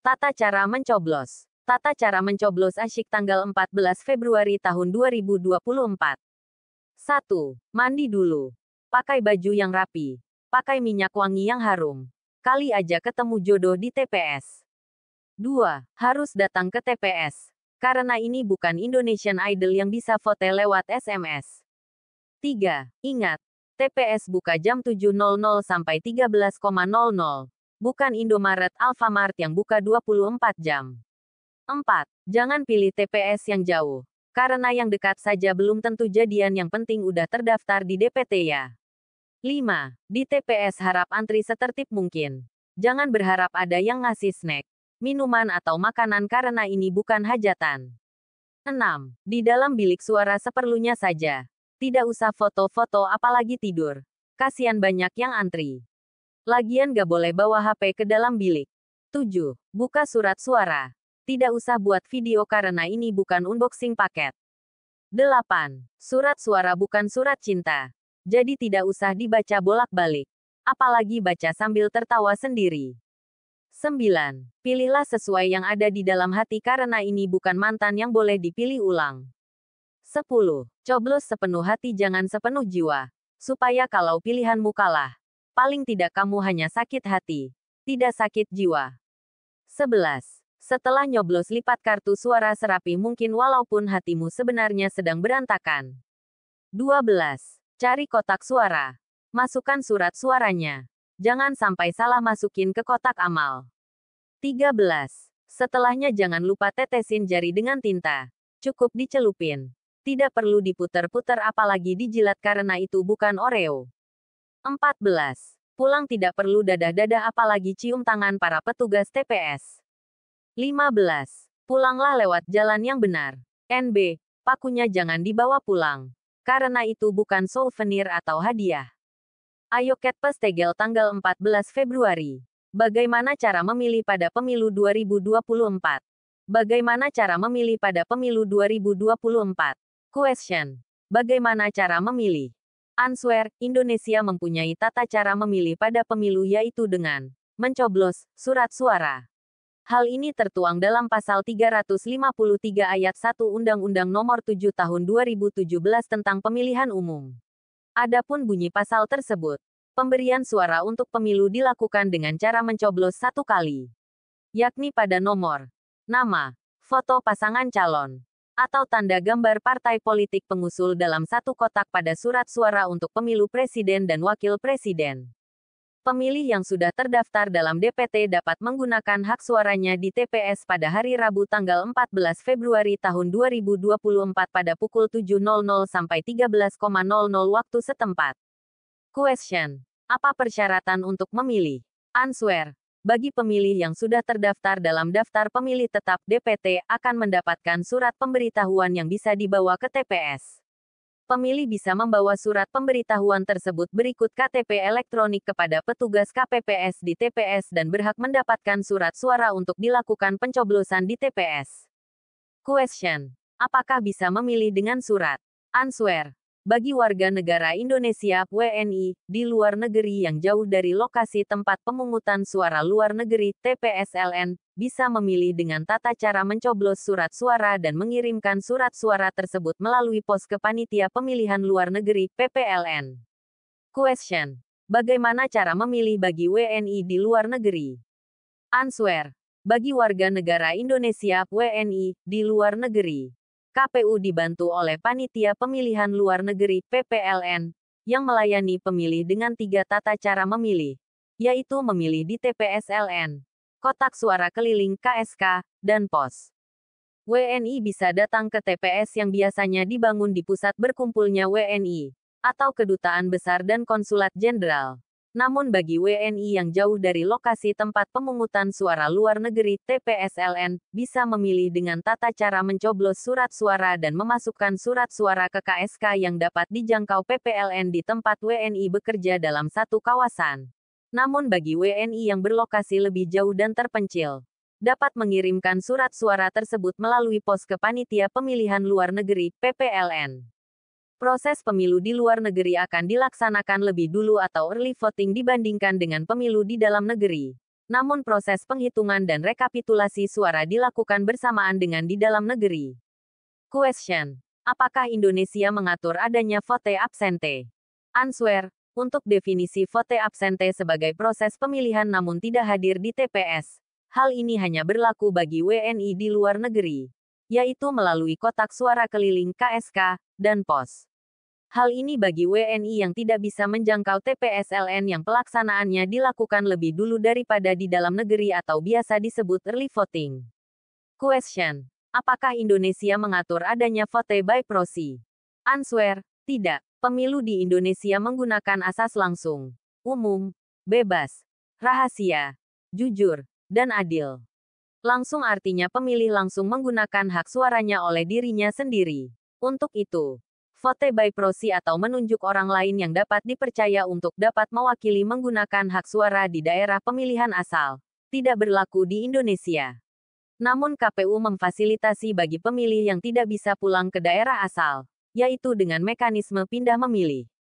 Tata cara mencoblos. Tata cara mencoblos asyik tanggal 14 Februari tahun 2024. 1. Mandi dulu. Pakai baju yang rapi. Pakai minyak wangi yang harum. Kali aja ketemu jodoh di TPS. 2. Harus datang ke TPS. Karena ini bukan Indonesian Idol yang bisa vote lewat SMS. 3. Ingat, TPS buka jam 7.00 sampai 13.00 bukan Indomaret Alfamart yang buka 24 jam. 4. Jangan pilih TPS yang jauh. Karena yang dekat saja belum tentu jadian yang penting udah terdaftar di DPT ya. 5. Di TPS harap antri setertib mungkin. Jangan berharap ada yang ngasih snack, minuman atau makanan karena ini bukan hajatan. 6. Di dalam bilik suara seperlunya saja. Tidak usah foto-foto apalagi tidur. Kasihan banyak yang antri. Lagian gak boleh bawa HP ke dalam bilik. 7. Buka surat suara. Tidak usah buat video karena ini bukan unboxing paket. 8. Surat suara bukan surat cinta. Jadi tidak usah dibaca bolak-balik. Apalagi baca sambil tertawa sendiri. 9. Pilihlah sesuai yang ada di dalam hati karena ini bukan mantan yang boleh dipilih ulang. 10. Coblos sepenuh hati jangan sepenuh jiwa. Supaya kalau pilihanmu kalah, paling tidak kamu hanya sakit hati, tidak sakit jiwa. 11. Setelah nyoblos lipat kartu suara serapi mungkin walaupun hatimu sebenarnya sedang berantakan. 12. Cari kotak suara. Masukkan surat suaranya. Jangan sampai salah masukin ke kotak amal. 13. Setelahnya jangan lupa tetesin jari dengan tinta. Cukup dicelupin. Tidak perlu diputer-puter apalagi dijilat karena itu bukan Oreo. 14. Pulang tidak perlu dadah-dadah apalagi cium tangan para petugas TPS. 15. Pulanglah lewat jalan yang benar. NB. Pakunya jangan dibawa pulang. Karena itu bukan souvenir atau hadiah. Ayo Catpes Tegel tanggal 14 Februari. Bagaimana cara memilih pada pemilu 2024? Bagaimana cara memilih pada pemilu 2024? Question. Bagaimana cara memilih? Answer, Indonesia mempunyai tata cara memilih pada pemilu yaitu dengan mencoblos surat suara. Hal ini tertuang dalam pasal 353 ayat 1 Undang-Undang Nomor 7 Tahun 2017 tentang Pemilihan Umum. Adapun bunyi pasal tersebut, pemberian suara untuk pemilu dilakukan dengan cara mencoblos satu kali, yakni pada nomor, nama, foto pasangan calon, atau tanda gambar partai politik pengusul dalam satu kotak pada surat suara untuk pemilu presiden dan wakil presiden. Pemilih yang sudah terdaftar dalam DPT dapat menggunakan hak suaranya di TPS pada hari Rabu tanggal 14 Februari tahun 2024 pada pukul 7.00 sampai 13.00 waktu setempat. Question. Apa persyaratan untuk memilih? Answer bagi pemilih yang sudah terdaftar dalam daftar pemilih tetap DPT akan mendapatkan surat pemberitahuan yang bisa dibawa ke TPS. Pemilih bisa membawa surat pemberitahuan tersebut berikut KTP elektronik kepada petugas KPPS di TPS dan berhak mendapatkan surat suara untuk dilakukan pencoblosan di TPS. Question. Apakah bisa memilih dengan surat? Answer bagi warga negara Indonesia (WNI) di luar negeri yang jauh dari lokasi tempat pemungutan suara luar negeri (TPSLN) bisa memilih dengan tata cara mencoblos surat suara dan mengirimkan surat suara tersebut melalui pos ke panitia pemilihan luar negeri (PPLN). Question: Bagaimana cara memilih bagi WNI di luar negeri? Answer: Bagi warga negara Indonesia (WNI) di luar negeri KPU dibantu oleh Panitia Pemilihan Luar Negeri PPLN, yang melayani pemilih dengan tiga tata cara memilih, yaitu memilih di TPS LN, kotak suara keliling KSK, dan pos. WNI bisa datang ke TPS yang biasanya dibangun di pusat berkumpulnya WNI, atau kedutaan besar dan konsulat jenderal. Namun bagi WNI yang jauh dari lokasi tempat pemungutan suara luar negeri TPSLN, bisa memilih dengan tata cara mencoblos surat suara dan memasukkan surat suara ke KSK yang dapat dijangkau PPLN di tempat WNI bekerja dalam satu kawasan. Namun bagi WNI yang berlokasi lebih jauh dan terpencil, dapat mengirimkan surat suara tersebut melalui pos ke Panitia Pemilihan Luar Negeri PPLN proses pemilu di luar negeri akan dilaksanakan lebih dulu atau early voting dibandingkan dengan pemilu di dalam negeri. Namun proses penghitungan dan rekapitulasi suara dilakukan bersamaan dengan di dalam negeri. Question. Apakah Indonesia mengatur adanya vote absente? Answer. Untuk definisi vote absente sebagai proses pemilihan namun tidak hadir di TPS, hal ini hanya berlaku bagi WNI di luar negeri, yaitu melalui kotak suara keliling KSK dan pos. Hal ini bagi WNI yang tidak bisa menjangkau TPSLN yang pelaksanaannya dilakukan lebih dulu daripada di dalam negeri atau biasa disebut early voting. Question. Apakah Indonesia mengatur adanya vote by proxy? Answer. Tidak. Pemilu di Indonesia menggunakan asas langsung, umum, bebas, rahasia, jujur, dan adil. Langsung artinya pemilih langsung menggunakan hak suaranya oleh dirinya sendiri. Untuk itu, vote by proxy atau menunjuk orang lain yang dapat dipercaya untuk dapat mewakili menggunakan hak suara di daerah pemilihan asal. Tidak berlaku di Indonesia. Namun KPU memfasilitasi bagi pemilih yang tidak bisa pulang ke daerah asal, yaitu dengan mekanisme pindah memilih.